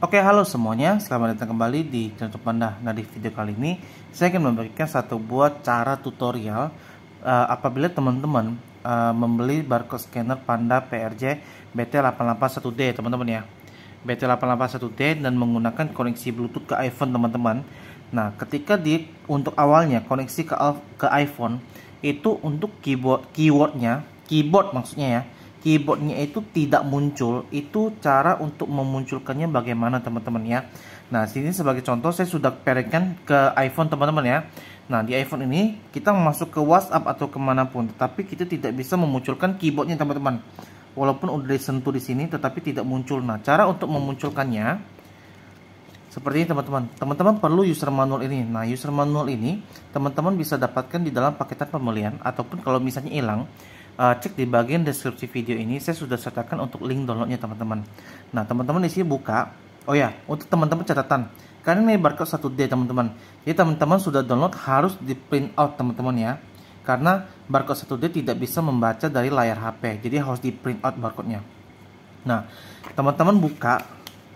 Oke, halo semuanya. Selamat datang kembali di channel Panda. Nah, di video kali ini saya akan memberikan satu buat cara tutorial uh, apabila teman-teman uh, membeli barcode scanner Panda PRJ BT881D, teman-teman ya. BT881D dan menggunakan koneksi Bluetooth ke iPhone, teman-teman. Nah, ketika di untuk awalnya koneksi ke ke iPhone itu untuk keyboard keywordnya, keyboard maksudnya ya keyboardnya itu tidak muncul itu cara untuk memunculkannya bagaimana teman-teman ya nah sini sebagai contoh saya sudah perekkan ke iPhone teman-teman ya nah di iPhone ini kita masuk ke WhatsApp atau kemanapun tetapi kita tidak bisa memunculkan keyboardnya teman-teman walaupun udah disentuh di sini tetapi tidak muncul nah cara untuk memunculkannya seperti ini teman-teman teman-teman perlu user manual ini nah user manual ini teman-teman bisa dapatkan di dalam paketan pembelian ataupun kalau misalnya hilang uh, cek di bagian deskripsi video ini saya sudah sertakan untuk link downloadnya teman-teman nah teman-teman di sini buka oh ya untuk teman-teman catatan karena ini barcode 1D teman-teman jadi teman-teman sudah download harus di print out teman-teman ya karena barcode 1D tidak bisa membaca dari layar HP jadi harus di print out barcode-nya nah teman-teman buka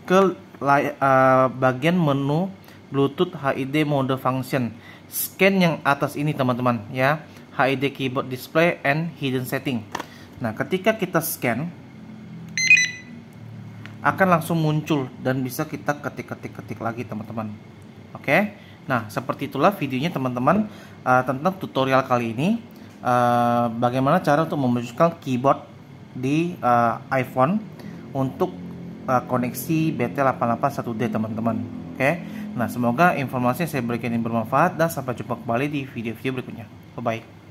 ke uh, bagian menu Bluetooth HID mode function scan yang atas ini teman-teman ya HID keyboard display and hidden setting. Nah, ketika kita scan akan langsung muncul dan bisa kita ketik-ketik-ketik lagi, teman-teman. Oke. Okay? Nah, seperti itulah videonya teman-teman uh, tentang tutorial kali ini uh, bagaimana cara untuk memunculkan keyboard di uh, iPhone untuk uh, koneksi BT881D, teman-teman. Oke. Okay? Nah, semoga informasi yang saya berikan ini bermanfaat dan sampai jumpa kembali di video-video berikutnya. Bye-bye.